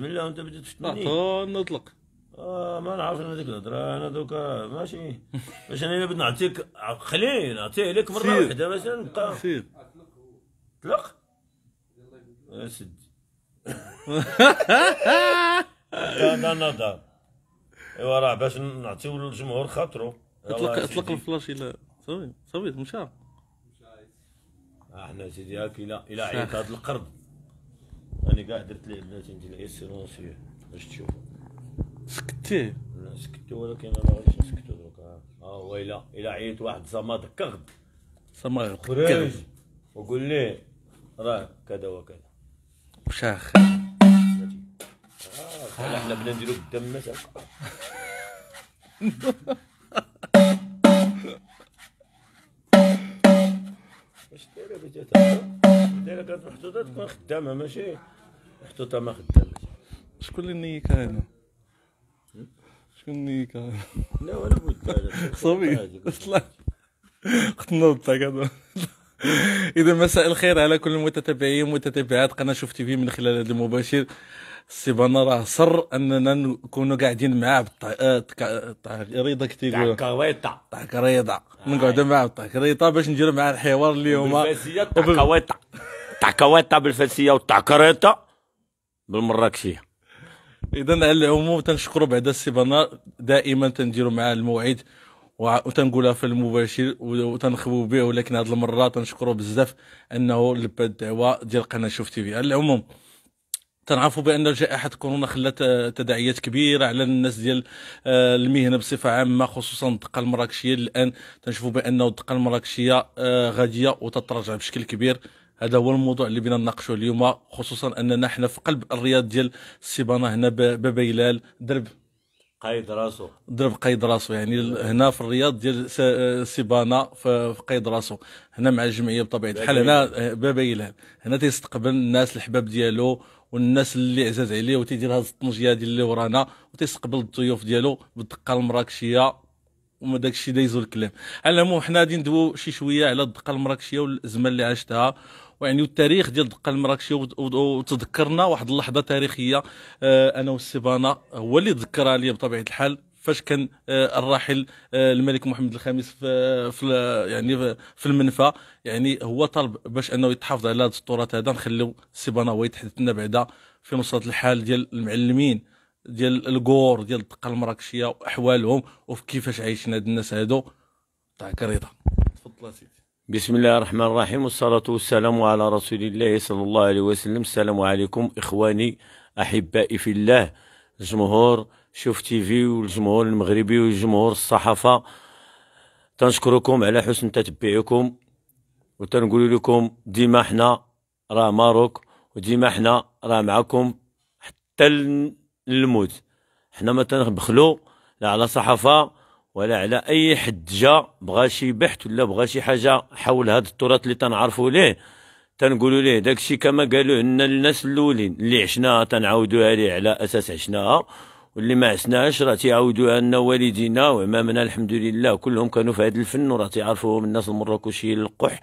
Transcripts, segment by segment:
تتمنى وانت بديت تتمنى نطلق آه ما نعرف انا ديك الهضره انا دوكا ماشي باش انا بغيت نعطيك خليه نعطيه لك مره واحده باش آه، نبقى فيض طلق يا سيدي هذا لا ايوا راه باش نعطيو للجمهور خاطرو اطلق اطلق الفلاش الى صافي صويت مشى احنا سيدي هاك الى الى هذا القرد انا قاعد درت ليه بلاتي ندير الاسيرونس فيه باش تشوف سكتي لا سكتو ولكن انا غاديش نسكتو دروك ها آه، آه، هو الا الا عيط واحد زعما ذكرت زعما خرج وقول ليه راه كذا وكذا مشاخ اه حنا بنا نديرو قدام الناس كانت محطوطه تكون خدامه ماشي محطوطه ما خدامش شكون اللي نيك هنا شكون نيك هنا لا ولا بد صبي طلع قلت نوض اذا مساء الخير على كل المتتابعين ومتتبعات قناه شوف تي في من خلال هذا المباشر سي بانا راه صر اننا نكونوا قاعدين معاه بالتعريضه كي تيقولوا تعكريطه تعكريطه آه. نقعدوا معاه بالتعكريطه باش نديروا معاه الحوار اليوم بالفاسيه التعكريطه التعكويطه بالفارسيه والتعكريطه بالمراكشيه اذا على العموم تنشكروا بعدا السي بنار دائما تنديروا معاه الموعد وتنقولها في المباشر وتنخبوا به ولكن هذه المره تنشكروا بزاف انه لبى الدعوه ديال قناه شوف تي في على العموم تنعرفوا بان جائحه كورونا خلات تداعيات كبيره على الناس ديال آه، المهنه بصفه عامه خصوصا الدقه المراكشيه الان تنشوفوا بانه الدقه المراكشيه آه، غاديه وتتراجع بشكل كبير هذا هو الموضوع اللي بينا نناقشه اليوم خصوصا اننا حنا في قلب الرياض ديال السيبانه هنا بابا هلال درب قيد راسو درب قيد راسو يعني هنا في الرياض ديال سيبانا في قيد راسو هنا مع الجمعيه بطبيعه الحال هنا بابا يلهب هنا تيستقبل الناس الحباب ديالو والناس اللي عزاز عليه وتيدير هاد الطنجيه ديال اللي ورانا وتيستقبل الضيوف ديالو بالدقه المراكشيه وما داكشي دايزو الكلام على العموم حنا غادي ندويو شي شويه على الدقه المراكشيه والازمه اللي عاشتها ويعني التاريخ ديال الدقه المراكشيه وتذكرنا واحد اللحظه تاريخيه آه، انا والسيبانه هو اللي ذكرها لي بطبيعه الحال فاش كان آه، الراحل آه، الملك محمد الخامس في, في يعني في المنفى يعني هو طلب باش انه يتحافظ على هذا التراث هذا نخليو السيبانه هو يتحدث لنا بعدا في نصره الحال ديال المعلمين ديال الكور ديال الدقه المراكشيه واحوالهم وكيفاش عايشين هاد الناس هادو تاع كريطه تفضل سيدي بسم الله الرحمن الرحيم والصلاة والسلام على رسول الله صلى الله عليه وسلم السلام عليكم إخواني أحبائي في الله الجمهور شوف تيفي والجمهور المغربي والجمهور الصحافة تنشكركم على حسن تتبعكم وتنقول لكم ديما حنا راه ماروك وديما حنا راه معكم حتى الموت حنا ما تنبخلو لا على صحافة ولا على اي حد جا بغى شي بحث ولا بغى شي حاجه حول هذا التراث اللي تنعرفوا ليه تنقولوا ليه داكشي كما قالوا لنا الناس الاولين اللي عشناها تنعاودوها ليه على اساس عشناها واللي ما عشناهاش راه تيعاودوها لنا والدينا وامامنا الحمد لله كلهم كانوا في هذا الفن وراه تيعرفوهم الناس المراكشيين القح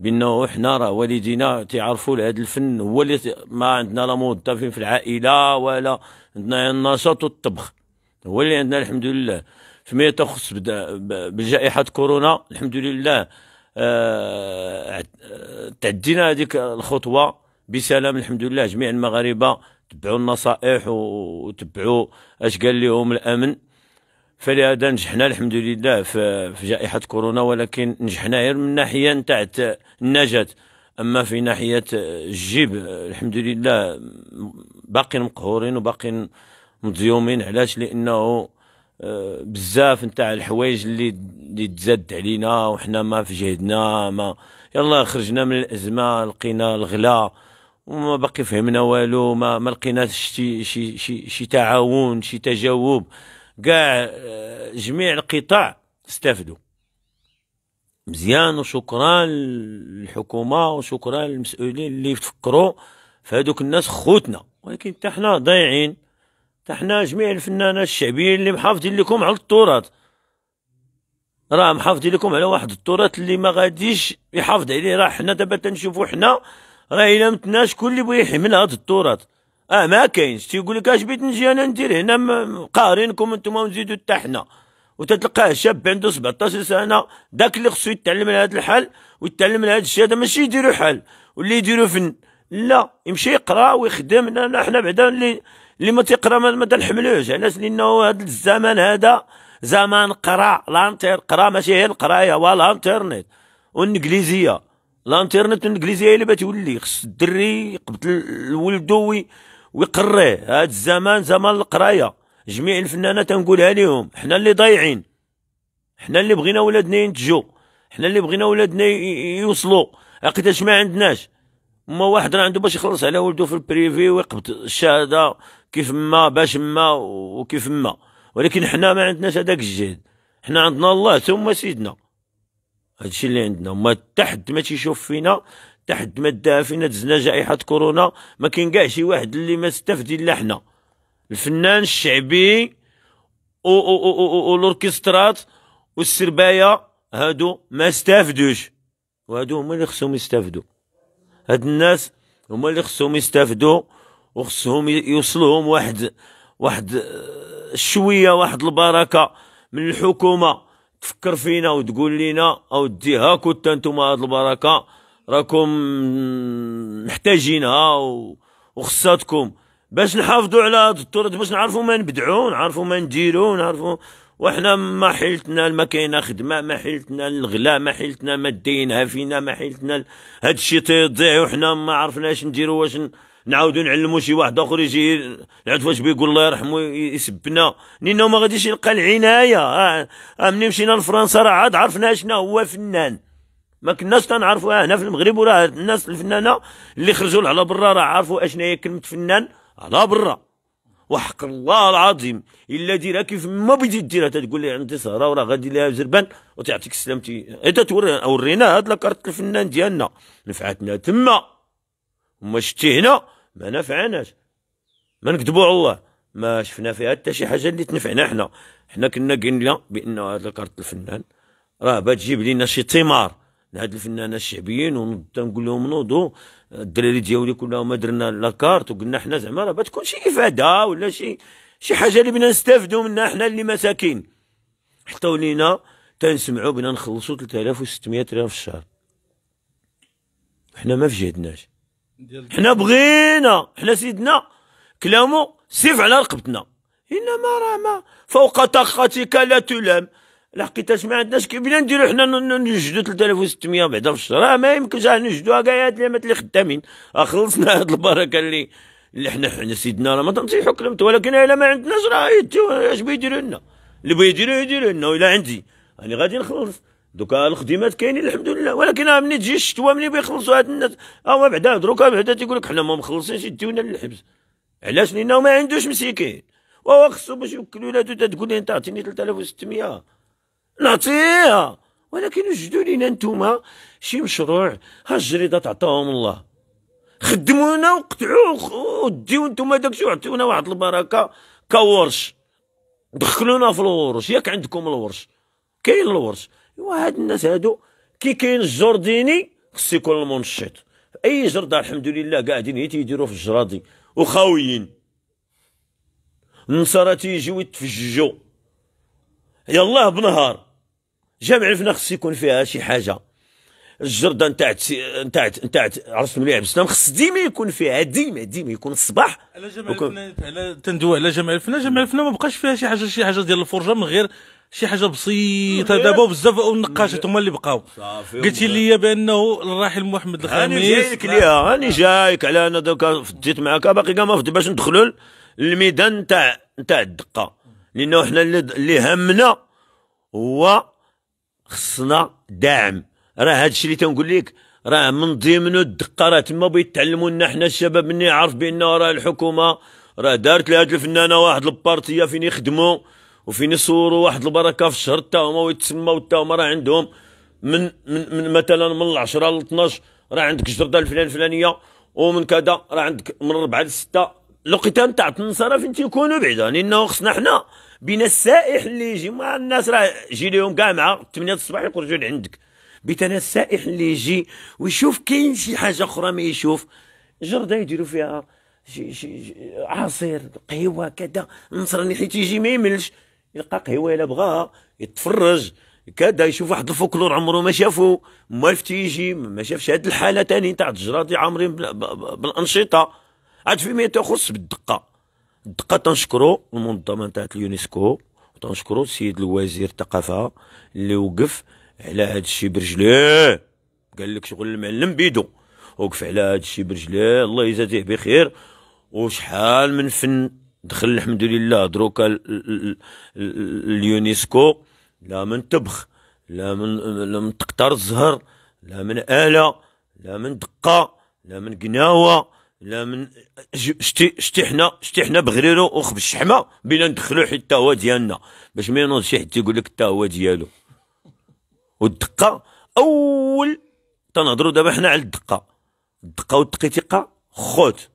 بانه حنا راه والدينا تيعرفوا لهذا الفن هو اللي ما عندنا لا موظفين في العائله ولا عندنا النشاط والطبخ هو اللي عندنا الحمد لله فيما يتخص بجائحه كورونا الحمد لله آه، آه، تعدينا هذيك الخطوه بسلام الحمد لله جميع المغاربه تبعوا النصائح وتبعوا اش قال لهم الامن فلهذا نجحنا الحمد لله في جائحه كورونا ولكن نجحنا غير من ناحيه نتاعت النجاه اما في ناحيه الجيب الحمد لله باقين مقهورين وباقين مضيومين علاش لانه بزاف نتاع الحوايج اللي اللي تزاد علينا وحنا ما في جهدنا ما يلا خرجنا من الازمه لقينا الغلا وما باقي فهمنا والو ما, ما لقيناش شي شي شي شي تعاون شي تجاوب كاع آه، جميع القطاع استفدوا مزيان وشكرا للحكومه وشكرا للمسؤولين اللي فكروا في هذوك الناس خوتنا ولكن حتى حنا ضايعين احنا جميع الفنانات الشعبيين اللي محافظين لكم على التراث راه محافظين لكم على واحد التراث اللي ما غاديش يحافظ عليه راه حنا دابا تنشوفو حنا راه الا متنا شكون اللي بغى يحمل هذا التراث اه ما كاينش تيقول لك اش بغيت نجي انا ندير هنا قارينكم انتم ونزيدو حتى حنا وتتلقاه شاب عنده 17 سنه داك اللي خصو يتعلم على هذا الحل ويتعلم على هذا الشيء هذا ماشي يديرو حل واللي يديرو فن لا يمشي يقرا ويخدم حنا بعدا اللي اللي ما تيقرا ما تنحملوش علاش يعني لانه هذا الزمن هذا زمان قرا لانتر قرا ماشي هي القرايه هو الانترنت والانجليزيه الانترنت والانجليزيه اللي بتولي خص الدري يقبط ولدو ويقريه هذا الزمان زمان القرايه جميع الفنانات تنقولها لهم حنا اللي ضايعين حنا اللي بغينا ولادنا ينتجوا حنا اللي بغينا ولادنا يوصلوا عقيدة ما عندناش ما واحد راه عنده باش يخلص على ولده في البريفي ويقبض الشهاده كيف ما باش ما وكيف ما ولكن حنا ما عندناش هذاك الجهد حنا عندنا الله ثم سيدنا هادشي اللي عندنا ما تحت ما تيشوف فينا تحت ما داها فينا دزنا جائحه كورونا ما كاين كاع شي واحد اللي ما استفد الا حنا الفنان الشعبي و الاوركسترات والسربايه هادو ما استفدوش وهادو هما اللي خصهم يستافدوا هاد الناس هما اللي خصهم يستافدوا وخصهم يوصلهم واحد واحد شويه واحد البركه من الحكومه تفكر فينا وتقول لنا او دي هاكو نتوما هاد البركه راكم محتاجينها وخصاتكم باش نحافظوا على هاد التراث باش نعرفوا ما نبدعوا نعرفوا ما نديروا نعرفوا وحنا ما حيلتنا ما كاينه خدمه ما حيلتنا الغلا ما حيلتنا ما دينها فينا ما حيلتنا هادشي الشيء وحنا ما عرفناش نديرو واش نعاودو نعلمو شي واحد اخر يجي العاد واش بيقول الله يرحمه يسبنا لانه ما غاديش يلقى العنايه ملي مشينا لفرنسا راه عاد عرفنا شنو هو فنان ما كناش تنعرفوها هنا في المغرب وراه الناس الفنانه اللي خرجوا على برا راه عرفوا اشنا هي كلمه فنان على برا وحق الله العظيم الا ديرها كيف ما بغيتي ديرها تتقول لي عندي سهره وراه غادي لها زربان وتعطيك سلامتي انت إيه تورينا ورينا هاد لاكارت الفنان ديالنا نفعتنا تما وما شتي هنا ما نفعناش ما نكذبوا على الله ما شفنا فيها حتى شي حاجه اللي تنفعنا حنا حنا كنا قلنا بان هاد لاكارت الفنان راه بتجيب لنا شي ثمار لهاد الفنانه الشعبيين نقول لهم نوضوا الدراري ديالي كنا ما درنا لاكارت وقلنا حنا زعما راه تكون شي افاده ولا شي شي حاجه اللي بدنا نستافدوا منها حنا اللي مساكين حتى ولينا تنسمعوا بنا نخلصوا 3600 ريال في الشهر حنا ما في جهدناش حنا بغينا حنا سيدنا كلامه سيف على رقبتنا انما راه ما فوق طاقتك لا تلام لحقيتاش ما عندناش كيف بلا نديرو حنا نجدو 3600 بعدا في الشهر آه، ما يمكنش راه نجدوها كاع هاد العامات اللي خدامين آه، خلصنا هاد البركه اللي اللي حنا حنا سيدنا راه ما تنصيحو حكمت ولكن الا ما عندناش راه يديو إيه، اش بيديروا لنا اللي بيديروا يديروا لنا ولا عندي انا غادي نخلص دوكا الخدمات كاينين الحمد لله ولكن آه، ملي تجي الشتوى ملي بيخلصوا هاد الناس هو بعدا دروكا بعدا تيقول لك حنا ما مخلصينش يديونا للحبس علاش لانه ما عندوش مسيكين وهو خصو باش يوكلو ولادو تقول لي تعطيني 3600 نعطيها ولكن وجدوا لينا نتوما شي مشروع ها الجريده تعطاهم الله خدمونا وقطعوا وديو نتوما داكشي وعطيونا واحد البركه كورش دخلونا في الورش ياك عندكم الورش كاين الورش ايوا هاد الناس هادو كي كاين الجرديني خص يكون المنشط اي جرده الحمد لله قاعدين هي تيديروا في الجرادي وخاويين النصارى تيجيو يتفججوا يلاه بنهار جامع الفنا خص يكون فيها شي حاجه الجرده نتاع نتاع نتاع عرفت مليح بسلام خص ديما يكون فيها ديما ديما يكون الصباح على جامع الفنا على تندوي على جامع الفنا جامع الفنا ما بقاش فيها شي حاجه شي حاجه ديال الفرجه من غير شي حاجه بسيطه دابا بزاف والنقاشات هما اللي بقاو قلتي لي بانه الراحل محمد الخامس انا جايك ليها راني جايك على انا دوكا فديت معاك باقي كاع ما فض باش ندخلوا للميدان نتاع نتاع الدقه لانه حنا اللي همنا هو خصنا داعم راه هذا الشيء اللي تنقول لك راه من ضمنه الدقه راه تما بيتعلموا لنا حنا الشباب اللي عارف بان راه الحكومه راه دارت لهاد الفنانه واحد البارتيه فين يخدموا وفين يصوروا واحد البركه في الشهر تا هما ويتسموا تا هما راه عندهم من من, من مثلا من 10 ل 12 راه عندك الجرده الفلان الفلانيه ومن كذا راه عندك من 4 ل 6 لقيتان تاع النصارى فين تيكونوا بعيدا لانه خصنا حنا بين السائح اللي يجي ما الناس راه جي لهم كاع مع 8 الصباح يخرجوا لعندك بيت انا السائح اللي يجي ويشوف كاين شي حاجه اخرى ما يشوف جرده يديروا فيها شي شي عصير قهوه كذا النصراني حيت يجي ما يملش يلقى قهوه الا بغاها يتفرج كذا يشوف واحد الفولكلور عمره ما شافو موالف تيجي ما شافش هاد الحاله تاني تاع الجراد عامرين بالانشطه عاد في ما تخص بالدقه دقه تنشكرو المنظمه تاعت اليونسكو تنشكرو السيد الوزير الثقافه اللي وقف على هاد الشيء برجليه قال لك شغل المعلم بيدو وقف على هاد الشيء برجليه الله يجازيه بخير وشحال من فن دخل الحمد لله دروكا اليونسكو لا من طبخ لا من لا من تقطر الزهر لا من آلة لا من دقة لا من قناوة لا من شتي شتي حنا شتي حنا بغريرو وخ بالشحمه بلا ندخلو حتى هو ديالنا باش ما ينوض شي حد يقول لك حتى هو ديالو والدقه اول تنهضرو دابا حنا على الدقه الدقه والتقيتقه خوت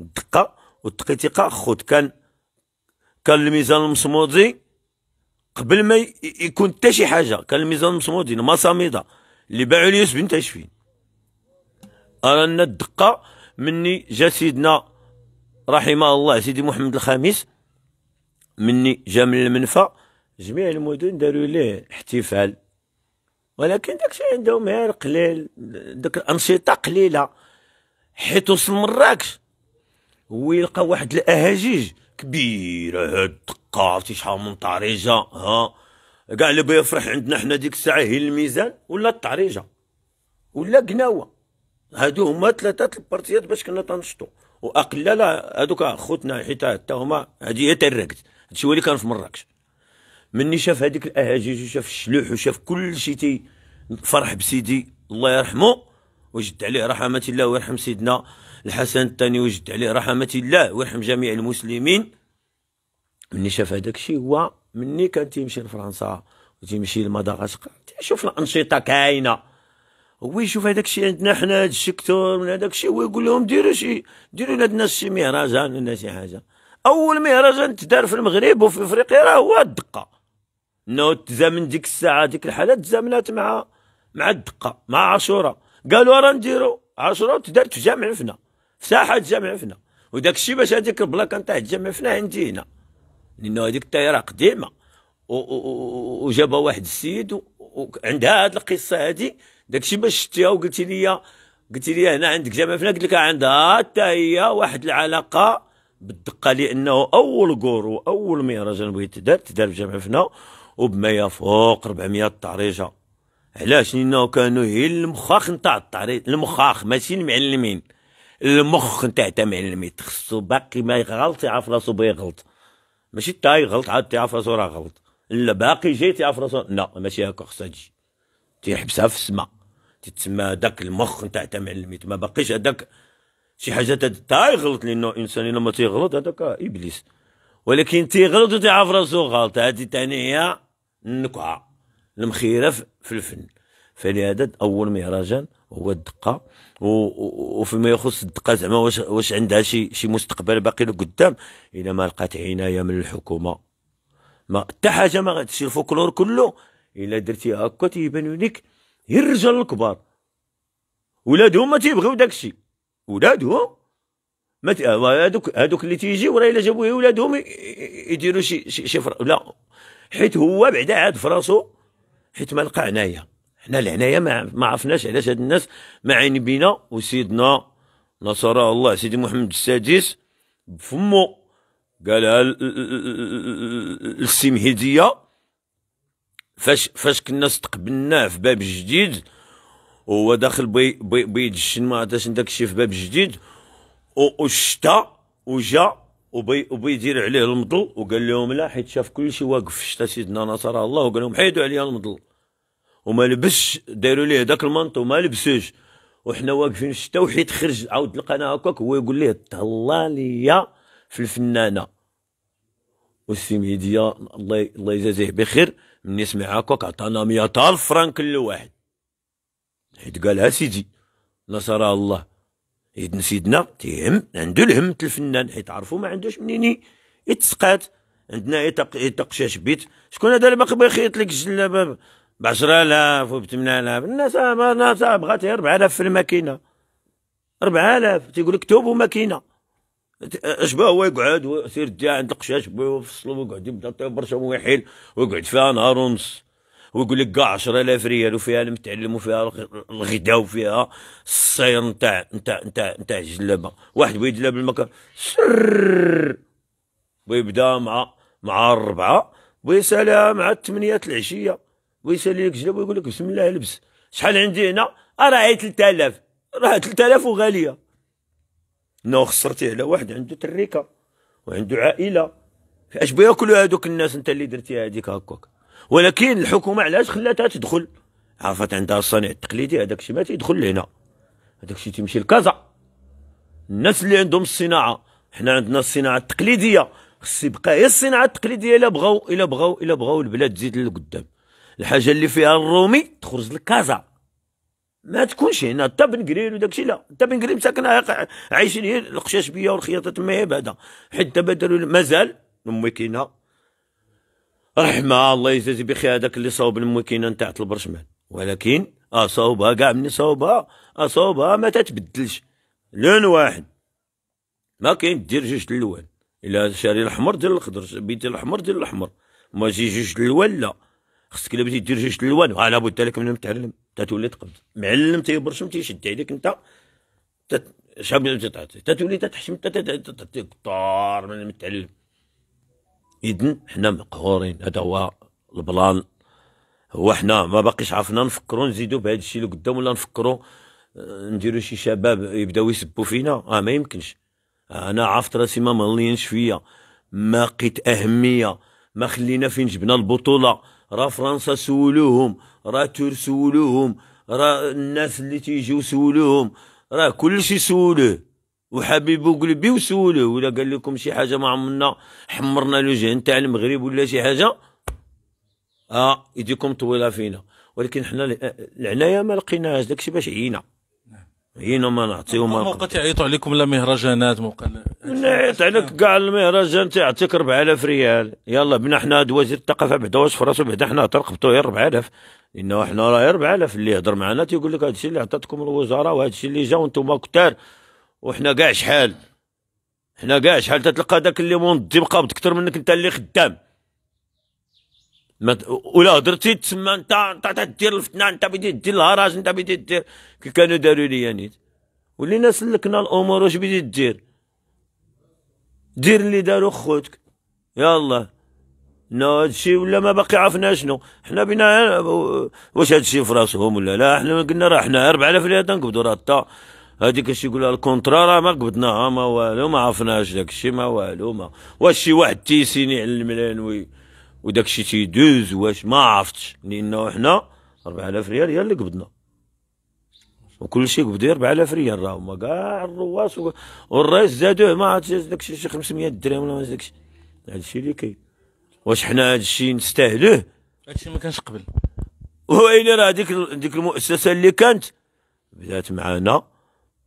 الدقه والتقيتقه خوت كان كان الميزان المصمودي قبل ما يكون حتى شي حاجه كان الميزان المصمودي المصامده اللي باعو ليوسف بن تشفين رانا الدقه مني جا سيدنا رحمه الله سيدي محمد الخامس مني جا من المنفى جميع المدن داروا ليه احتفال ولكن داكشي عندهم غير قليل داك الانشطه قليله حيت وصل مراكش هو يلقى واحد الاهاجيج كبيره هاد الدقه عرفتي شحال من طريجه ها كاع اللي بيفرح عندنا حنا ديك الساعه هي الميزان ولا الطريجه ولا قناوه هادو هما ثلاثه البارتيات باش كنا تنشطوا لا هادوك خوتنا حيت حتى هما هادي هي تركت هادشي هو اللي كان في مراكش مني شاف هذيك الاهاجيج وشاف الشلوح وشاف كل شيء تي فرح بسيدي الله يرحمه وجد عليه رحمه الله ويرحم سيدنا الحسن الثاني وجد عليه رحمه الله ويرحم جميع المسلمين مني شاف هذاك الشيء هو مني كان تيمشي لفرنسا وتيمشي لمدغشقر تيشوف الانشطه كاينه هو يشوف هذاك الشيء عندنا حنا هذا السيكتور من هذاك الشيء هو يقول لهم ديروا شي ديروا لهاد الناس شي مهرجان ولا شي حاجه اول مهرجان تدار في المغرب وفي افريقيا راه هو الدقه انه تزامن ديك الساعه ديك الحاله تزامنات مع مع الدقه مع عاشوراء قالوا راه نديروا عاشوراء تدار جامع فنا في ساحه جامع فنا وداك الشيء باش هذيك البلاكه نتاع تجمع فنا عندي هنا لانه هذيك الطائره قديمه وجابها واحد السيد وعندها هاد القصه هذه داكشي باش شتيها وقلتي لي قلتي لي هنا عندك جامعه فين قلت لك عندها حتى هي واحد العلاقه بالدقه لانه اول قورو اول مهرجان بغيت تدار تدار بجامع فنا وبما فوق 400 طريجه علاش لانه كانوا هي المخاخ نتاع الطريق المخاخ ماشي المعلمين المخ نتاع تاع المعلمين خصو باقي ما يغلط يعرف راسو بغي يغلط ماشي تا يغلط عاد تعرف راسو راه غلط لا باقي جاي تعرف راسو لا ماشي هكا خصها تجي تيحبسها في السما تتسمى هذاك المخ نتاع تاع معلمي ما باقيش هذاك شي حاجه تاع يغلط لانه الانسان الا ما تيغلط هذاك ابليس ولكن تيغلط وتيعرف راسو غلط هذه ثاني هي النكعه المخيره في الفن فلهذا اول مهرجان هو الدقه وفيما يخص الدقه زعما واش واش عندها شي شي مستقبل باقي لقدام الا ما لقات عنايه من الحكومه ما حتى حاجه ما غاديش الفولكلور كله الا درتي هكا تيبانوا ليك هي الرجال الكبار ولادهم ما تيبغيو داكشي ولادهم ما ت... آه، هادوك هادوك اللي تيجيو راه الا جابوه ولادهم يديروا شي شي, شي فر... لا حيت هو بعدا عاد فراسو حيت ما لقى عنايه حنا العنايه ما, ما عرفناش علاش هاد الناس ما عين بينا وسيدنا نصره الله سيدي محمد السادس بفمو قالها للسمهديه فاش فاش كنا استقبلناه في باب جديد وهو داخل بي بي بيد الشنمه عطاش داك الشيء في باب جديد وشتا وجا وبي وبيدير عليه المضل وقال لهم لا حيت شاف كل شيء واقف في الشتا سيدنا نصر الله وقال لهم حيدوا عليا المضل وما لبسش داروا ليه داك المنطو ما لبسوش وحنا واقفين في الشتا وحيت خرج عاود لقانا هكاك هو يقول ليه تهلا ليا في الفنانه والسي الله الله يجازيه بخير نسمع هكاك عطانا 100 الف فرانك لواحد حيت قالها سيدي نصر الله إذن سيدنا تيهم عنده الهم الفنان حيت عرفو ما عندوش منين يتسقات عندنا يتقشاش بيت شكون هذا اللي باقي يخيط لك الجلابه ب 10000 و ب 8000 الناس الناس بغات 4000 في الماكينه 4000 تيقول لك توب وماكينه اش باه هو يقعد سير جا عند قشاش ويفصلو ويقعد يبدا طيب برشا ويحيل ويقعد فيها نهار ونص ويقول لك كاع 10000 ريال وفيها المتعلم وفيها الغداء وفيها السير نتاع نتاع نتاع نتاع الجلابه واحد ويجلب المكان سر ويبدا مع مع الربعه ويسالها مع الثمانيات العشيه ويسالي لك جلابه ويقول لك بسم الله لبس شحال عندي هنا راه 3000 راه 3000 وغاليه انه خسرتيه على واحد عنده تريكه وعنده عائله اش بغا ياكلوا هذوك الناس انت اللي درتي هذيك هكاك ولكن الحكومه علاش خلاتها تدخل عرفت عندها الصانع التقليدي هذاك الشيء ما تيدخل لهنا هذاك الشيء تيمشي لكازا الناس اللي عندهم الصناعه حنا عندنا الصناعه التقليديه خص يبقى هي الصناعه التقليديه الا بغاو الا بغاو الا بغاو البلاد تزيد للقدام الحاجه اللي فيها الرومي تخرج لكازا ما تكونش هنا تا بنقرير وداكشي لا تا بنقرير مساكن عايشين هي القشاشبيه والخياطه تما هي بعدا حيت دابا داروا مازال امي كاينه رحمه الله يجازي بخير هذاك اللي صاوب الموكينه نتاعت البرشمان ولكن اصوبها كاع من صوبها اصوبها ما تتبدلش لون واحد ما كاين دير جوج دلوان الا شاري الاحمر دير الاخضر بيتي الاحمر دير الاحمر ما جي جوج دلوان لا خصك الا بغيتي دير جوج اللوان لا لابد لك من تعلم تتولي تقبض معلم تيبرشم تيشد عليك انت شاب تعطي تتولي تتحشم تتعطي كثار من المتعلم اذن حنا مقهورين هذا هو البلان هو حنا ما باقيش عرفنا نفكروا نزيدوا بهذا الشيء اللي قدام ولا نفكروا آه، نديروا شي شباب يبداو يسبوا فينا اه ما يمكنش آه، انا عرفت راسي ما مهلينش فيا ما لقيت اهميه ما خلينا فين جبنا البطوله را فرنسا سولوهم را تور سولوهم را الناس اللي تيجيو سولوهم راه كلشي سولوه وحبيب قلبي وسولوه ولا قال لكم شي حاجه ما عمرنا حمرنا لوجهن تاع المغرب ولا شي حاجه اه يديكم طويله فينا ولكن حنا العنايه آه، آه، ما لقيناهاش داكشي باش عينا هنا نعطيو ما موقع تيعيطوا عليكم لا مهرجانات موقع نعيط عليك كاع المهرجان تيعطيك 4000 ريال يلا بنا حنا هاد وزير الثقافه بعدا واش في راسو بعدا حنا ترقبتو غير 4000 لانه حنا راه 4000 اللي يهضر معنا تيقول لك هادشي اللي عطاتكم الوزاره وهادشي اللي جا وانتم كثار وحنا كاع شحال حنا كاع شحال تتلقى داك اللي منظم قابض اكثر منك انت اللي خدام ولا هدرتي تسمى انت انت تدير الفتنه انت بدي دير الهراج انت بدي دير كي كانوا داروا لي نيت يعني. ولينا سلكنا الامور واش بدي دير دير اللي داروا خوتك يالله نو هادشي ولا ما باقي عرفنا شنو حنا بينا واش هادشي في راسهم ولا لا حنا قلنا راه حنا 4000 ريال تنقبضوا راه حتى هذيك اش يقولها الكونترا راه ما قبضناها ما والو ما عرفناش داك الشيء ما والو ما واش شي واحد تيسيني على الملانوي وداك الشيء تيدوز واش ما عرفتش لانه حنا 4000 ريال هي اللي قبضنا وكل شيء قبض 4000 ريال راه هما كاع الرواس و... والرئيس زادوه ما عرفتش داك الشيء شي 500 درهم ولا داك الشيء هذا الشيء اللي كاين واش حنا هذا الشيء نستاهلوه هذا الشيء ما كانش قبل ويلي راه ديك ديك المؤسسه اللي كانت بدات معانا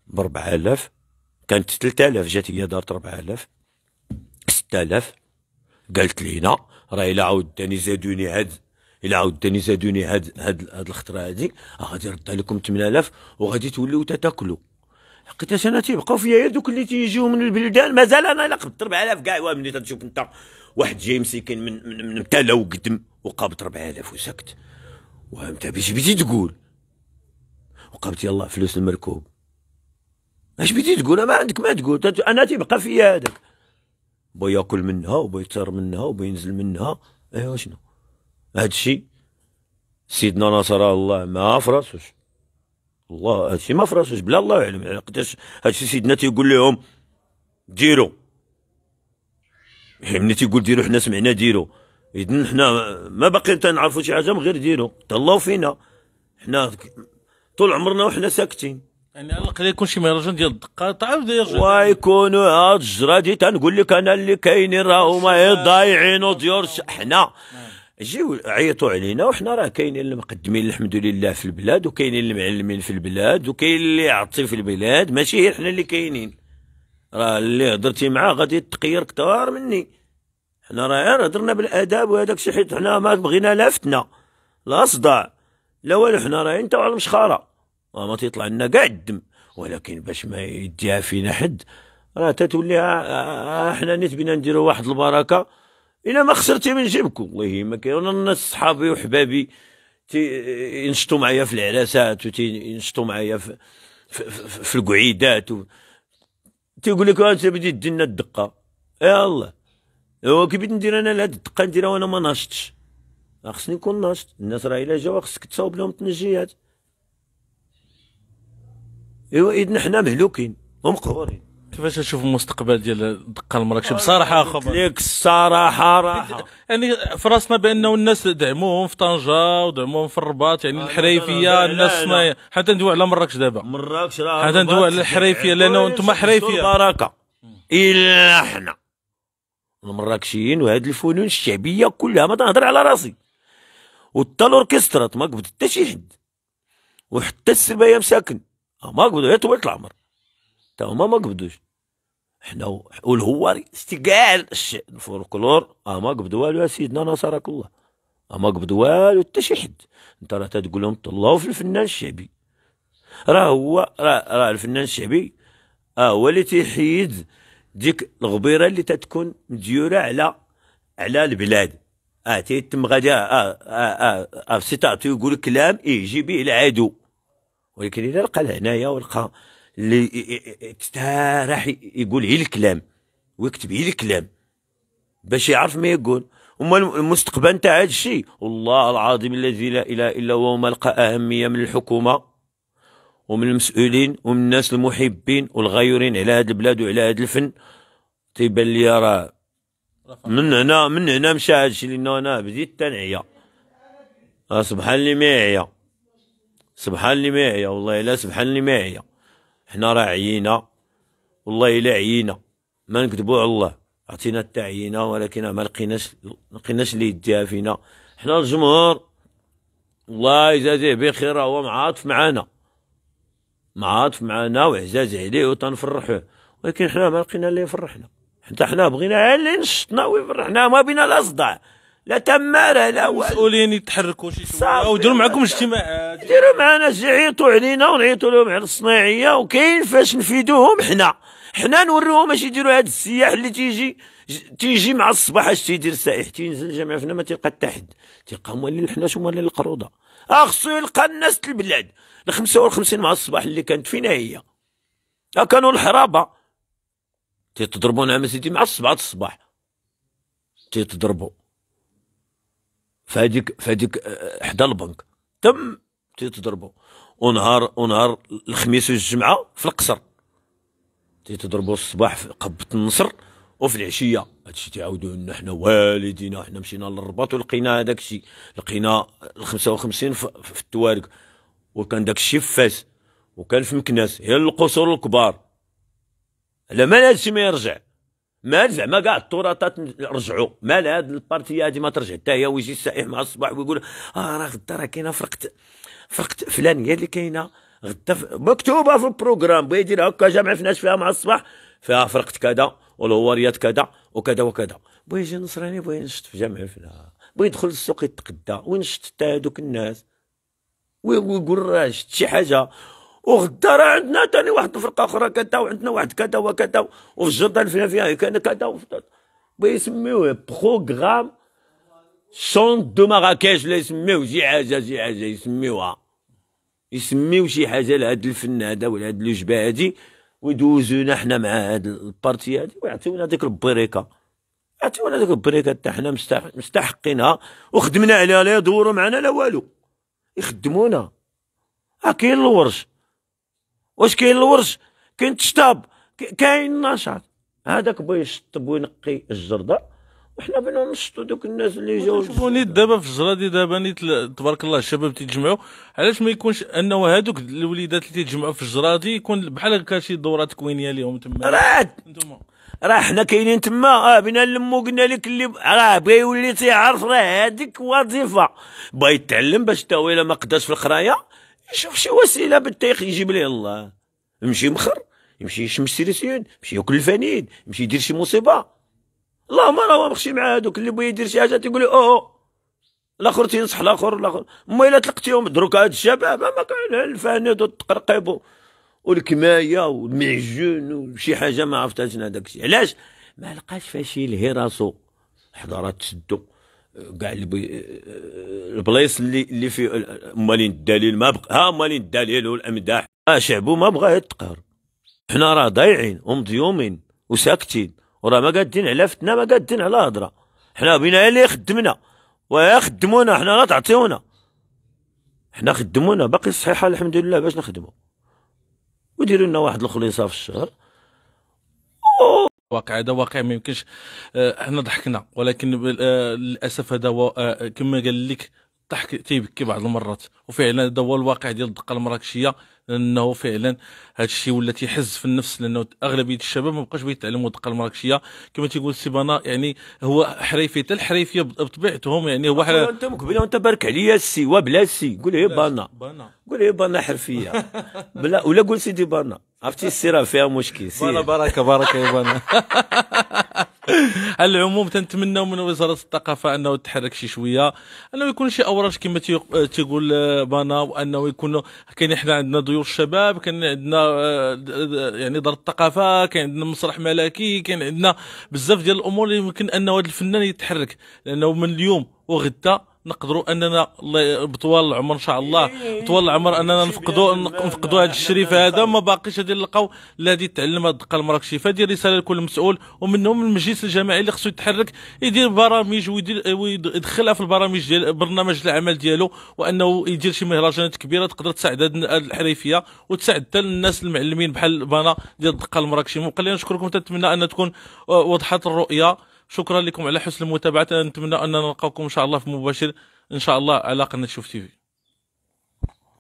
ب 4000 كانت 3000 جات هي دارت 4000 6000 قالت لينا راه الا عاودتني زادوني هاد الا عاودتني زادوني هاد هاد هاد الخطره هادي آه، غادي نرد لكم 8000 وغادي توليو تاكلوا حقيتاش انا تيبقاو فيا دوك اللي تيجيو من البلدان مازال انا الا قبضت 4000 كاع ومني تتشوف انت واحد جاي مسكين من من من تلا وقدم وقابض 4000 وسكت وانت باش بيتي تقول وقابت يلاه فلوس المركوب اش بيتي تقول ما عندك ما تقول انا تيبقى فيا هذاك بياكل ياكل منها وبيتر منها وبينزل ينزل منها ايوا شنو هادشي سيدنا نصر الله ما فراسوش الله هادشي ما فراسوش بلا الله يعلم يعني قداش هادشي سيدنا تيقول لهم ديروا يعني ملي تيقول ديروا حنا سمعنا ديروا اذن حنا ما باقيين تنعرفوا شي حاجه من غير ديروا تهلاو فينا حنا طول عمرنا وحنا ساكتين يعني على الاقل يكون شي مهرجان ديال الدقه تعاود يرجع ويكونوا هاد الجره دي تنقول لك انا اللي كاينين راهو ما ضايعين وديور حنا نعم. جيو عيطوا علينا وحنا راه كاينين المقدمين الحمد لله في البلاد وكاينين المعلمين في البلاد وكاين اللي عاطي في البلاد ماشي هي حنا اللي كاينين راه اللي هضرتي معاه غادي تقير كثار مني حنا راه هضرنا بالاداب وهذاك الشيء حيت حنا ما بغينا لا فتنه لا صداع لا والو حنا راه انت على المشخاره ما تيطلع لنا كاع الدم ولكن باش ما يديها فينا حد راه تتولي آه، آه، احنا نيت نديروا واحد البركه الا ما خسرتي من جيبكم والله ما كاين الناس صحابي وحبابي آه، ينشطوا معايا في العراسات وتينشطوا معايا في في, في, في القعيدات و... تيقول لك انت بدي دينا لنا الدقه يلا هو كي بغيت ندير انا لهاد الدقه نديرها وانا ما ناشطش خصني نكون ناشط الناس راه الا جاوا خصك تصاوب لهم تنجيات ايوا اذا حنا مهلوكين ومقهورين كيفاش تشوف المستقبل ديال الدقه المراكشيه بصراحه اخو ليك الصراحه راحه يعني في راسنا بانه الناس دعموهم في طنجه ودعموهم في الرباط يعني آه، الحريفيه الناس حتى ندوي على مراكش دابا مراكش راه حتى ندوي على الحريفيه يعني لانه انتم حريفيه بركه الا حنا المراكشيين وهاد الفنون الشعبيه كلها ما تنهضر على راسي وحتى الاوركسترا ما قبض حتى شي حد وحتى السربايه مساكن ما قبضوا يا طويل العمر تا هما ما قبضوش حنا والهواري استقال الفولكلور اه ما قبضوا أه، والو يا سيدنا نصرك الله اه ما قبضوا والو حتى شي حد انت راه تقول لهم طلعوا في الفنان الشعبي راه هو راه راه الفنان الشعبي اه هو اللي تيحيد ديك الغبيره اللي تتكون مديوره على على البلاد اه تيتم غادي اه اه اه اه في أه، سيتاتو يقول كلام يجي به العدو ولكن الا لقى لهنايا ولقى اللي راح يقول هي الكلام ويكتب هي الكلام باش يعرف ما يقول وما المستقبل نتاع هذا الشيء والله العظيم الذي لا اله الا هو ما لقى اهميه من الحكومه ومن المسؤولين ومن الناس المحبين والغيورين على هذه البلاد وعلى هذا الفن تيبان لي راه من هنا من هنا مشى هذا الشيء لانه انا بديت تنعيا آه، سبحان اللي ما يعيا سبحان اللي معايا والله الا سبحان اللي معايا حنا راه عيينا والله الا عيينا ما نكذبوا على الله عطينا التعيينه ولكن ما لقيناش لقيناش اللي يديها فينا حنا الجمهور الله يجازيه بخير هو معاطف معانا معاطف معانا وعزاز عليه وتنفرحوه ولكن حنا ما لقينا اللي يفرحنا حتى حنا بغينا على اللي نشطنا ويفرحنا ما لا صداع لا تمارة لا والو مسؤولين يتحركوا شي شويه وديروا معكم اجتماعات ديروا معنا يعيطوا علينا ونعيطوا لهم على الصناعيه وكاين فاش نفيدوهم حنا حنا نوريوهم اش يديروا هذا السياح اللي تيجي تيجي مع الصباح اش تيدير السائح تينزل الجامع فينا ما تيلقى حتى حد تيلقى هما اللي الحناش هما اللي القروضه آه، خصو يلقى الناس البلاد ال 55 مع الصباح اللي كانت فينا هي آه، كانوا الحرابه تيتضربوا مع نعم سيدي مع الصباح الصباح تيتضربوا فهاديك فهاديك آه، حدا البنك تم تيتضربوا ونهار ونهار الخميس والجمعه في القصر تيتضربوا الصباح في قبه النصر وفي العشيه هادشي تيعاودوا لنا حنا والدينا حنا مشينا للرباط ولقينا هذاك الشيء لقينا ال 55 في, في التوارق وكان داك الشيء في فاس وكان في مكناس هي القصور الكبار على مال هادشي ما يرجع مال زعما كاع التراثات رجعوا مال هاد البارتي هادي ما ترجع حتى هي ويجي السائح مع الصباح ويقول اه راه غدا راه كاينه فرقه فرقه فلانيه اللي كاينه غدا مكتوبه في البروغرام بغا يدير هكا جا ما فيها مع الصباح فيها فرقه كذا والهواريات كذا وكذا وكذا بغا يجي النصراني بغا ينشط في جامع فلان بغا يدخل للسوق يتقدى وينشط حتى هادوك الناس ويقول راه شفت شي حاجه وغدا راه عندنا تاني واحد الفرقه اخرى كذا وعندنا واحد كذا وكذا وفي الجردان فيها فيها كان كذا ويسميوه بروغرام سون دو مراكش لا يسميوه شي حاجه شي حاجه يسميوها يسميو شي حاجه لهاد الفن هذا ولا هاد الوجبه هادي ويدوزونا حنا مع هاد البارتي هادي ويعطيونا ديك البريكه عطيونا ديك البريكه حتى حنا مستحقينها وخدمنا عليها لا يدوروا معنا لا والو يخدمونا ها كاين الورش واش كاين الورش كاين التشطاب كاين النشاط هذاك بغا يشطب وينقي الجرده وحنا بغينا نشطو دوك الناس اللي جاو شوفوا نيت دابا في الجرادي دابا نيت تبارك الله الشباب تيتجمعوا علاش ما يكونش انه هادوك الوليدات اللي تيتجمعوا في الجرادي يكون بحال هكا شي دوره تكوينيه لهم تما راه راه حنا كاينين تما اه بنا نلمو قلنا لك اللي راه بغا يولي تيعرف راه هذيك وظيفه بغا يتعلم باش تا ما قداش في القرايه يشوف شي وسيله بالتيخ يجيب ليه الله يمشي مخر يمشي يشم السيريسيون يمشي ياكل الفنيد يمشي يدير شي مصيبه اللهم راه ما مخشي مع هذوك اللي بغى يدير شي حاجه تيقول اوه الاخر تينصح الاخر الاخر ما الا تلقتيهم دروك هاد الشباب ما كاين الفنيد والتقرقيب والكمايه والمعجون وشي حاجه ما عرفتهاش انا داكشي علاش ما لقاش فاش يلهي راسو حضرات تسدو كاع البلايص اللي اللي في مالين الدليل ما بق... ها مالين الدليل والامداح ها آه، شعبو ما بغا يتقهر حنا راه ضايعين ومضيومين وساكتين وراه ما قادين على فتنه ما قادين على هضره حنا بينا اللي خدمنا خدمونا حنا لا تعطيونا حنا خدمونا باقي الصحيحه الحمد لله باش نخدموا وديروا لنا واحد الخليصه في الشهر واقع هذا واقع ما يمكنش آه، احنا ضحكنا ولكن آه، للاسف هذا آه، كما قال لك الضحك تيبكي بعض المرات وفعلا هذا هو الواقع ديال الدقه المراكشيه انه فعلا هذا الشيء ولا تيحز في النفس لانه اغلبيه الشباب ما بقاش بيتعلموا الدقه المراكشيه كما تيقول السي يعني هو حريفي حتى الحريفيه بطبيعتهم يعني هو حر... انت مقبل وانت بارك عليا السي وبلا سي قول لي بانا قول لي بانا حرفيه بلا ولا قول سيدي بانا عرفتي السي راه فيها مشكل سي بنا بركه بركه يا بانا على العموم تنتمناو من وزاره الثقافه انه تحرك شي شويه انه يكون شي اوراش كما تيقول آه، بانا وانه يكون كاين حنا عندنا ضيوف الشباب كاين عندنا آه، يعني دار الثقافه كاين عندنا مسرح ملكي كاين عندنا بزاف ديال الامور اللي يمكن انه هذا الفنان يتحرك لانه من اليوم وغدا نقدروا اننا بطوال العمر ان شاء الله طوال العمر اننا نفقدوا نفقدوا هذا الشريف هذا ما باقيش غادي نلقاو الذي تعلم هذه الدقه المراكشيه فهذه رساله لكل مسؤول ومنهم المجلس الجماعي اللي خصو يتحرك يدير برامج ويدخلها في البرامج ديال برنامج العمل ديالو وانه يدير شي مهرجانات كبيره تقدر تساعد هذه الحريفيه وتساعد حتى الناس المعلمين بحال بانا ديال الدقه المراكشيه ممكن نشكركم تنتمنى ان تكون وضحت الرؤيه شكرا لكم على حسن المتابعه نتمنى اننا نلقاكم ان شاء الله في مباشر ان شاء الله على قناه شوف تيفي